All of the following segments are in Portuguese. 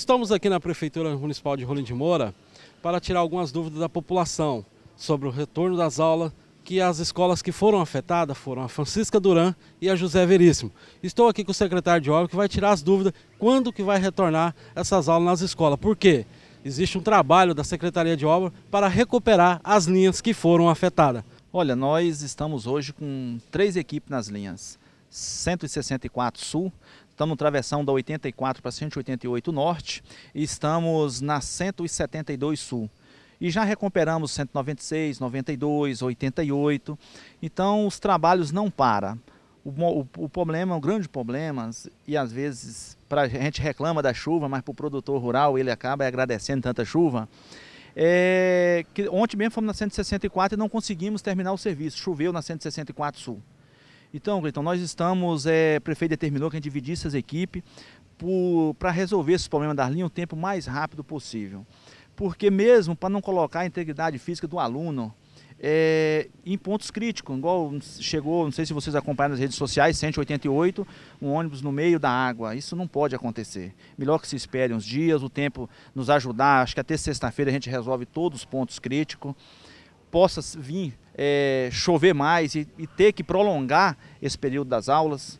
Estamos aqui na Prefeitura Municipal de Rolim de Moura para tirar algumas dúvidas da população sobre o retorno das aulas que as escolas que foram afetadas foram a Francisca Duran e a José Veríssimo. Estou aqui com o secretário de obra que vai tirar as dúvidas quando que vai retornar essas aulas nas escolas. Por quê? Existe um trabalho da Secretaria de Obra para recuperar as linhas que foram afetadas. Olha, nós estamos hoje com três equipes nas linhas. 164 Sul, Estamos no travessão da 84 para 188 Norte e estamos na 172 Sul e já recuperamos 196, 92, 88. Então os trabalhos não param. O, o, o problema, o grande problema, e às vezes pra, a gente reclama da chuva, mas para o produtor rural ele acaba agradecendo tanta chuva. É, que ontem mesmo fomos na 164 e não conseguimos terminar o serviço. Choveu na 164 Sul. Então, então nós estamos, é, o prefeito determinou que a gente dividisse as equipes para resolver esse problema da linha o tempo mais rápido possível. Porque mesmo para não colocar a integridade física do aluno é, em pontos críticos, igual chegou, não sei se vocês acompanham nas redes sociais, 188, um ônibus no meio da água. Isso não pode acontecer. Melhor que se espere uns dias, o tempo nos ajudar. Acho que até sexta-feira a gente resolve todos os pontos críticos possa vir é, chover mais e, e, ter que prolongar esse período das aulas.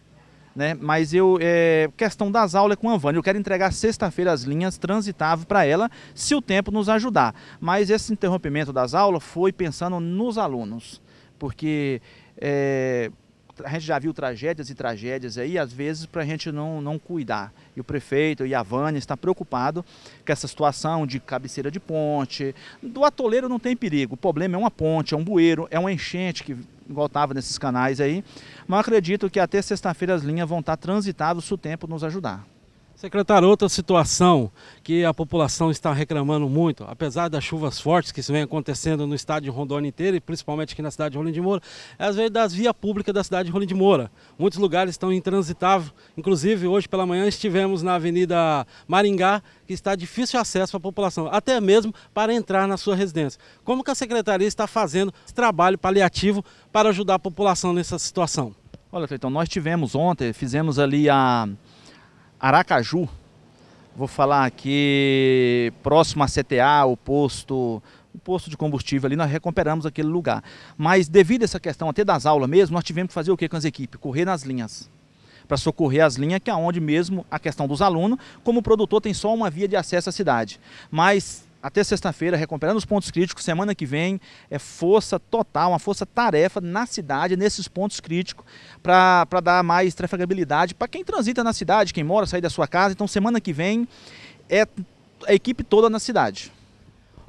Né? Mas eu é, questão das aulas é com a Vânia. Eu quero entregar sexta-feira as linhas transitáveis para ela, se o tempo nos ajudar. Mas esse interrompimento das aulas foi pensando nos alunos, porque é, a gente já viu tragédias e tragédias aí, às vezes, para a gente não, não cuidar. E o prefeito e a Vânia está preocupado com essa situação de cabeceira de ponte. Do atoleiro não tem perigo, o problema é uma ponte, é um bueiro, é uma enchente que voltava nesses canais aí. Mas acredito que até sexta-feira as linhas vão estar tá transitáveis se o tempo nos ajudar. Secretário, outra situação que a população está reclamando muito, apesar das chuvas fortes que vem acontecendo no estado de Rondônia inteiro e principalmente aqui na cidade de Rolim de Moura, é às vezes das vias públicas da cidade de Rolim de Moura. Muitos lugares estão intransitáveis, inclusive hoje pela manhã estivemos na Avenida Maringá, que está difícil acesso para a população, até mesmo para entrar na sua residência. Como que a secretaria está fazendo esse trabalho paliativo para ajudar a população nessa situação? Olha, Cleiton, nós tivemos ontem, fizemos ali a Aracaju, vou falar aqui próximo à CTA, o posto, o posto de combustível ali, nós recuperamos aquele lugar. Mas devido a essa questão até das aulas mesmo, nós tivemos que fazer o que com as equipes? Correr nas linhas. Para socorrer as linhas, que é onde mesmo a questão dos alunos, como o produtor tem só uma via de acesso à cidade. Mas até sexta-feira, recuperando os pontos críticos. Semana que vem é força total, uma força-tarefa na cidade, nesses pontos críticos, para dar mais trafegabilidade para quem transita na cidade, quem mora, sair da sua casa. Então, semana que vem é a equipe toda na cidade.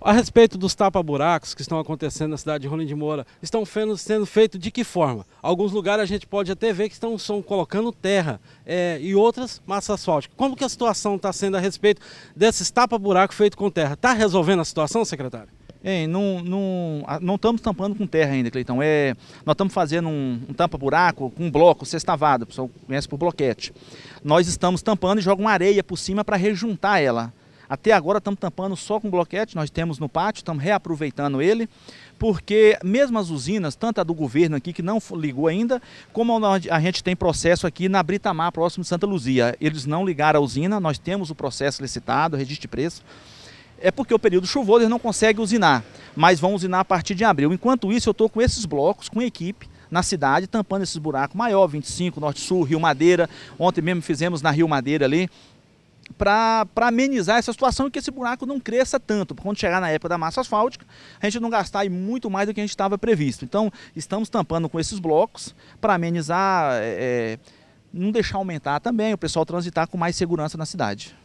A respeito dos tapa-buracos que estão acontecendo na cidade de Rolim de Moura, estão sendo feitos de que forma? Alguns lugares a gente pode até ver que estão são colocando terra é, e outras massa asfáltica. Como que a situação está sendo a respeito desses tapa-buracos feitos com terra? Está resolvendo a situação, secretário? não, não, ah, não estamos tampando com terra ainda, Cleitão. É, nós estamos fazendo um, um tampa-buraco com um bloco, sextavado, o pessoal conhece por bloquete. Nós estamos tampando e joga uma areia por cima para rejuntar ela. Até agora estamos tampando só com bloquete, nós temos no pátio, estamos reaproveitando ele, porque mesmo as usinas, tanto a do governo aqui que não ligou ainda, como a gente tem processo aqui na Britamar, próximo de Santa Luzia. Eles não ligaram a usina, nós temos o processo licitado, registro de preço é porque o período chuvoso eles não conseguem usinar, mas vão usinar a partir de abril. Enquanto isso, eu estou com esses blocos, com equipe, na cidade, tampando esses buracos maior, 25, Norte Sul, Rio Madeira. Ontem mesmo fizemos na Rio Madeira ali, para amenizar essa situação e que esse buraco não cresça tanto. Quando chegar na época da massa asfáltica, a gente não gastar muito mais do que a gente estava previsto. Então, estamos tampando com esses blocos para amenizar, é, é, não deixar aumentar também, o pessoal transitar com mais segurança na cidade.